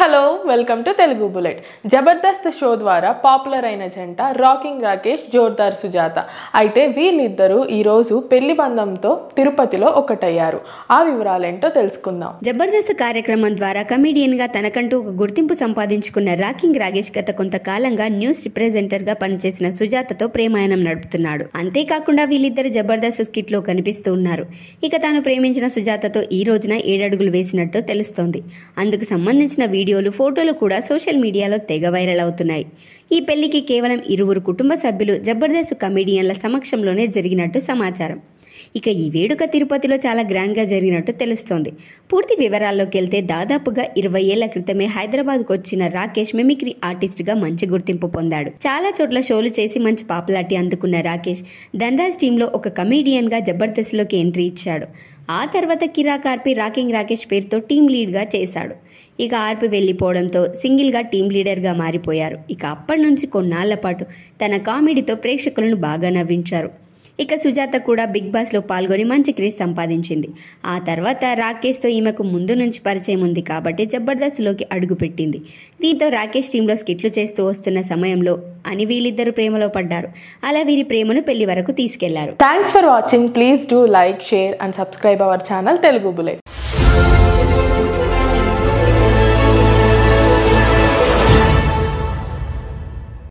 hello welcome to Telugu bullet Jabardasth show ద్వారా popular అయిన జంట రాకింగ్ రాకేష్ జోర్దార్ సుజాత అయితే వీళ్ళిద్దరూ ఈరోజు పెళ్లి బంధంతో తిరుపతిలో ఒకటయ్యారు ఆ వివరాలేంటో తెలుసుకుందాం జబర్దస్త్ కార్యక్రమం ద్వారా కమెడియన్గా తనకంటూ ఒక గుర్తింపు సంపాదించుకున్న రాకింగ్ రాకేష్ గత కొంతకాలంగా న్యూస్ గా పనిచేసిన సుజాతతో ప్రేమాయణం నడుపుతున్నాడు అంతేకాకుండా వీళ్ళిద్దరు జబర్దస్త్ స్కిట్లో కనిపిస్తూ ఉన్నారు ఇక తాను ప్రేమించిన సుజాతతో ఈ రోజున ఏడడుగులు వేసినట్టు తెలుస్తోంది అందుకు సంబంధించిన వీడియో వీడియోలు ఫోటోలు కూడా సోషల్ మీడియాలో తెగ వైరల్ అవుతున్నాయి ఈ పెళ్లికి కేవలం ఇరువురు కుటుంబ సభ్యులు జబర్దస్త్ కమెడియన్ల సమక్షంలోనే జరిగినట్టు సమాచారం ఇక ఈ వేడుక తిరుపతిలో చాలా గ్రాండ్గా జరిగినట్టు తెలుస్తోంది పూర్తి వివరాల్లోకి వెళ్తే దాదాపుగా ఇరవై ఏళ్ల క్రితమే హైదరాబాద్కు వచ్చిన రాకేష్ మిమిక్రీ ఆర్టిస్ట్గా మంచి గుర్తింపు పొందాడు చాలా చోట్ల షోలు చేసి మంచి పాపులారిటీ అందుకున్న రాకేష్ ధనరాజ్ టీంలో ఒక కమేడియన్గా జబర్దస్త్లోకి ఎంట్రీ ఇచ్చాడు ఆ తర్వాత కిరా కార్పి రాకింగ్ రాకేష్ పేరుతో టీం లీడ్గా చేశాడు ఇక ఆర్పి వెళ్ళిపోవడంతో సింగిల్గా టీం లీడర్గా మారిపోయారు ఇక అప్పటి నుంచి కొన్నాళ్ల పాటు తన కామెడీతో ప్రేక్షకులను బాగా నవ్వించారు ఇక సుజాత కూడా బిగ్ బాస్లో పాల్గొని మంచి క్రేజ్ సంపాదించింది ఆ తర్వాత రాకేష్తో ఈమెకు ముందు నుంచి పరిచయం ఉంది కాబట్టి జబర్దస్త్లోకి అడుగుపెట్టింది దీంతో రాకేష్ టీంలో స్కిట్లు చేస్తూ వస్తున్న సమయంలో అని వీళ్ళిద్దరు ప్రేమలో పడ్డారు అలా వీరి ప్రేమను పెళ్లి వరకు తీసుకెళ్లారు thanks for watching please do like share and subscribe our channel Telugu bullet